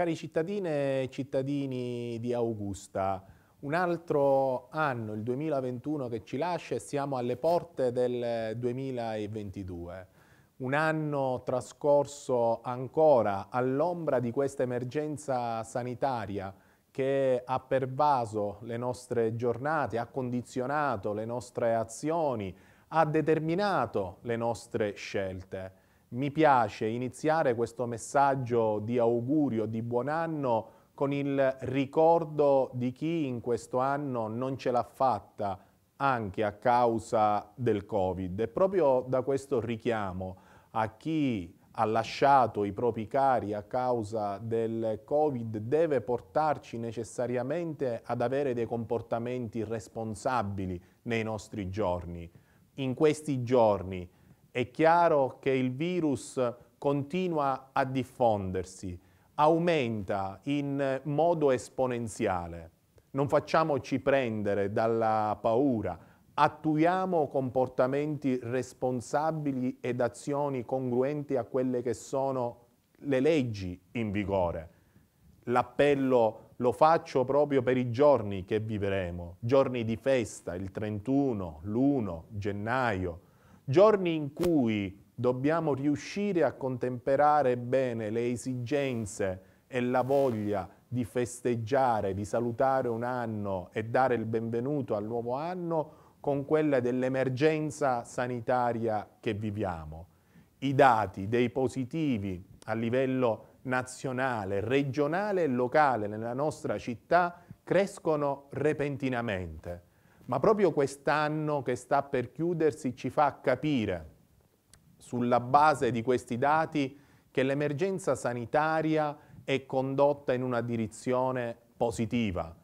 Cari cittadine e cittadini di Augusta, un altro anno, il 2021 che ci lascia e siamo alle porte del 2022. Un anno trascorso ancora all'ombra di questa emergenza sanitaria che ha pervaso le nostre giornate, ha condizionato le nostre azioni, ha determinato le nostre scelte mi piace iniziare questo messaggio di augurio, di buon anno, con il ricordo di chi in questo anno non ce l'ha fatta anche a causa del Covid. E proprio da questo richiamo a chi ha lasciato i propri cari a causa del Covid deve portarci necessariamente ad avere dei comportamenti responsabili nei nostri giorni. In questi giorni è chiaro che il virus continua a diffondersi, aumenta in modo esponenziale. Non facciamoci prendere dalla paura, attuiamo comportamenti responsabili ed azioni congruenti a quelle che sono le leggi in vigore. L'appello lo faccio proprio per i giorni che vivremo, giorni di festa, il 31, l'1 gennaio, giorni in cui dobbiamo riuscire a contemperare bene le esigenze e la voglia di festeggiare, di salutare un anno e dare il benvenuto al nuovo anno con quella dell'emergenza sanitaria che viviamo. I dati dei positivi a livello nazionale, regionale e locale nella nostra città crescono repentinamente ma proprio quest'anno che sta per chiudersi ci fa capire, sulla base di questi dati, che l'emergenza sanitaria è condotta in una direzione positiva.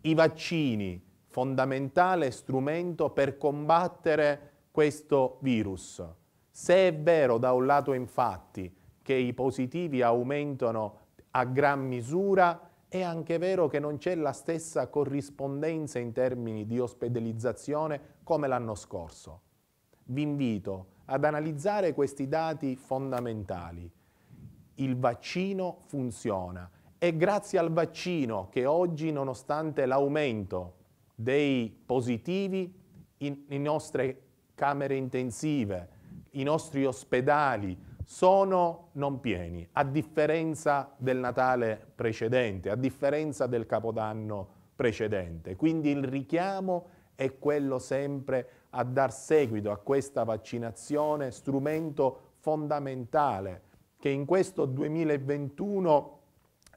I vaccini, fondamentale strumento per combattere questo virus. Se è vero da un lato infatti che i positivi aumentano a gran misura, è anche vero che non c'è la stessa corrispondenza in termini di ospedalizzazione come l'anno scorso. Vi invito ad analizzare questi dati fondamentali. Il vaccino funziona. È grazie al vaccino che oggi, nonostante l'aumento dei positivi, le nostre camere intensive, i nostri ospedali, sono non pieni, a differenza del Natale precedente, a differenza del Capodanno precedente. Quindi il richiamo è quello sempre a dar seguito a questa vaccinazione, strumento fondamentale che in questo 2021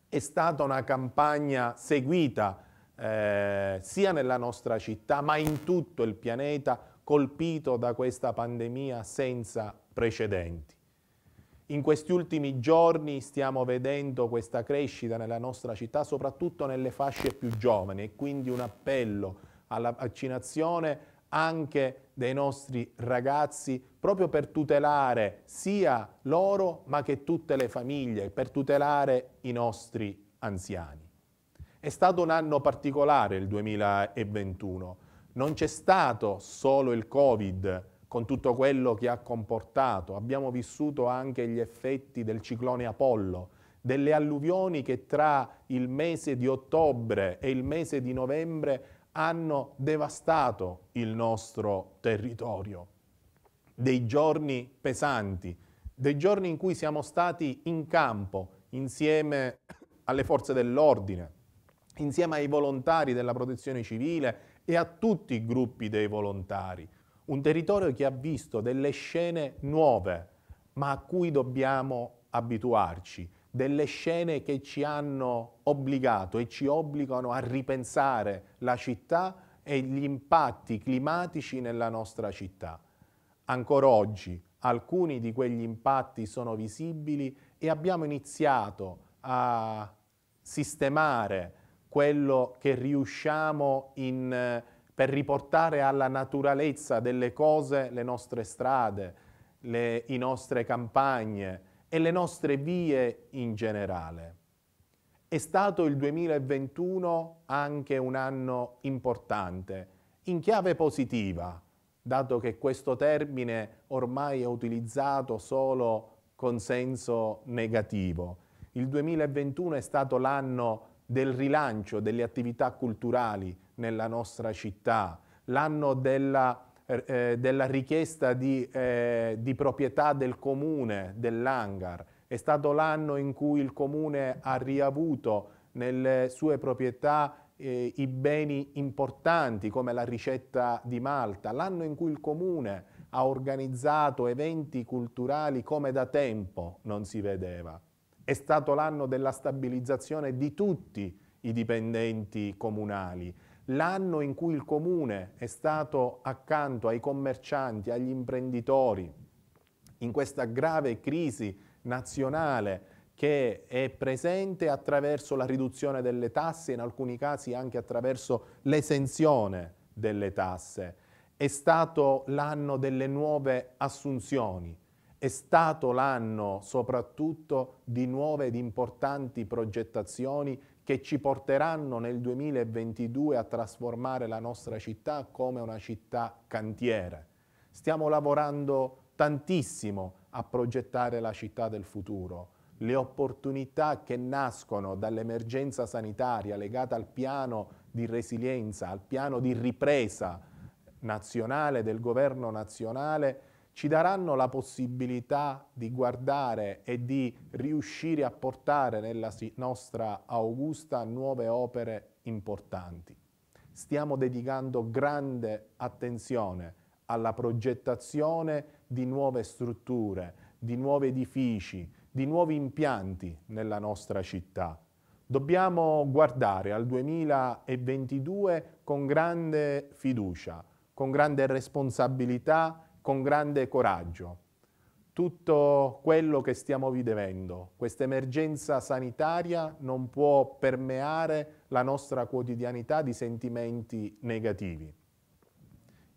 è stata una campagna seguita eh, sia nella nostra città ma in tutto il pianeta colpito da questa pandemia senza precedenti. In questi ultimi giorni stiamo vedendo questa crescita nella nostra città, soprattutto nelle fasce più giovani e quindi un appello alla vaccinazione anche dei nostri ragazzi proprio per tutelare sia loro ma che tutte le famiglie, per tutelare i nostri anziani. È stato un anno particolare il 2021, non c'è stato solo il Covid, con tutto quello che ha comportato. Abbiamo vissuto anche gli effetti del ciclone Apollo, delle alluvioni che tra il mese di ottobre e il mese di novembre hanno devastato il nostro territorio. Dei giorni pesanti, dei giorni in cui siamo stati in campo insieme alle forze dell'ordine, insieme ai volontari della protezione civile e a tutti i gruppi dei volontari un territorio che ha visto delle scene nuove, ma a cui dobbiamo abituarci, delle scene che ci hanno obbligato e ci obbligano a ripensare la città e gli impatti climatici nella nostra città. Ancora oggi alcuni di quegli impatti sono visibili e abbiamo iniziato a sistemare quello che riusciamo in eh, per riportare alla naturalezza delle cose le nostre strade, le, le nostre campagne e le nostre vie in generale. È stato il 2021 anche un anno importante, in chiave positiva, dato che questo termine ormai è utilizzato solo con senso negativo. Il 2021 è stato l'anno del rilancio delle attività culturali, nella nostra città, l'anno della, eh, eh, della richiesta di, eh, di proprietà del comune dell'hangar, è stato l'anno in cui il comune ha riavuto nelle sue proprietà eh, i beni importanti come la ricetta di Malta, l'anno in cui il comune ha organizzato eventi culturali come da tempo non si vedeva. È stato l'anno della stabilizzazione di tutti i dipendenti comunali l'anno in cui il comune è stato accanto ai commercianti, agli imprenditori, in questa grave crisi nazionale che è presente attraverso la riduzione delle tasse, in alcuni casi anche attraverso l'esenzione delle tasse. È stato l'anno delle nuove assunzioni, è stato l'anno soprattutto di nuove ed importanti progettazioni che ci porteranno nel 2022 a trasformare la nostra città come una città cantiere. Stiamo lavorando tantissimo a progettare la città del futuro. Le opportunità che nascono dall'emergenza sanitaria legata al piano di resilienza, al piano di ripresa nazionale del governo nazionale, ci daranno la possibilità di guardare e di riuscire a portare nella nostra Augusta nuove opere importanti. Stiamo dedicando grande attenzione alla progettazione di nuove strutture, di nuovi edifici, di nuovi impianti nella nostra città. Dobbiamo guardare al 2022 con grande fiducia, con grande responsabilità, con grande coraggio tutto quello che stiamo vivendo, questa emergenza sanitaria non può permeare la nostra quotidianità di sentimenti negativi.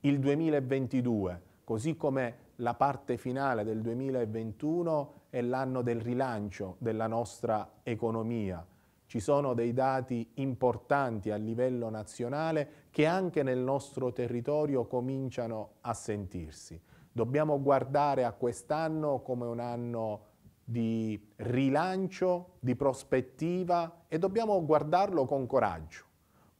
Il 2022, così come la parte finale del 2021, è l'anno del rilancio della nostra economia, ci sono dei dati importanti a livello nazionale che anche nel nostro territorio cominciano a sentirsi. Dobbiamo guardare a quest'anno come un anno di rilancio, di prospettiva e dobbiamo guardarlo con coraggio,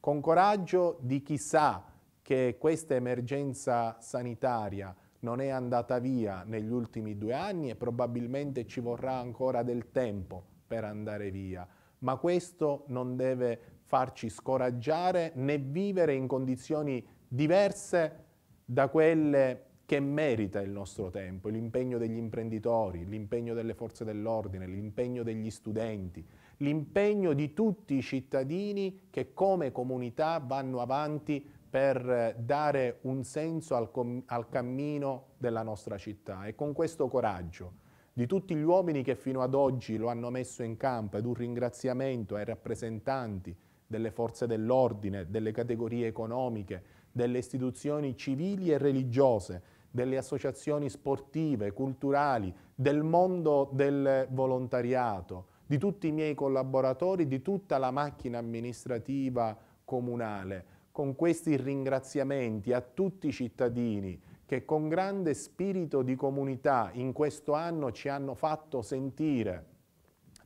con coraggio di chi sa che questa emergenza sanitaria non è andata via negli ultimi due anni e probabilmente ci vorrà ancora del tempo per andare via ma questo non deve farci scoraggiare né vivere in condizioni diverse da quelle che merita il nostro tempo, l'impegno degli imprenditori, l'impegno delle forze dell'ordine, l'impegno degli studenti, l'impegno di tutti i cittadini che come comunità vanno avanti per dare un senso al, al cammino della nostra città e con questo coraggio di tutti gli uomini che fino ad oggi lo hanno messo in campo ed un ringraziamento ai rappresentanti delle forze dell'ordine, delle categorie economiche, delle istituzioni civili e religiose, delle associazioni sportive, culturali, del mondo del volontariato, di tutti i miei collaboratori, di tutta la macchina amministrativa comunale. Con questi ringraziamenti a tutti i cittadini, che con grande spirito di comunità in questo anno ci hanno fatto sentire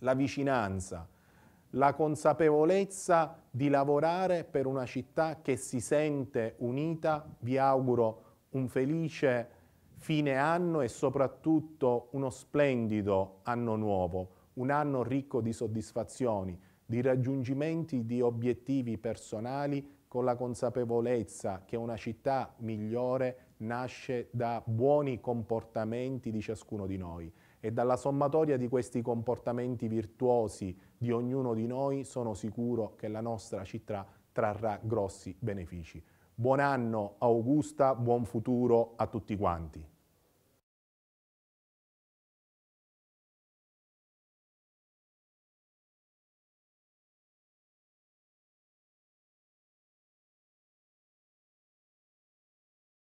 la vicinanza, la consapevolezza di lavorare per una città che si sente unita. Vi auguro un felice fine anno e soprattutto uno splendido anno nuovo, un anno ricco di soddisfazioni, di raggiungimenti di obiettivi personali con la consapevolezza che una città migliore è nasce da buoni comportamenti di ciascuno di noi e dalla sommatoria di questi comportamenti virtuosi di ognuno di noi sono sicuro che la nostra città trarrà grossi benefici. Buon anno Augusta, buon futuro a tutti quanti.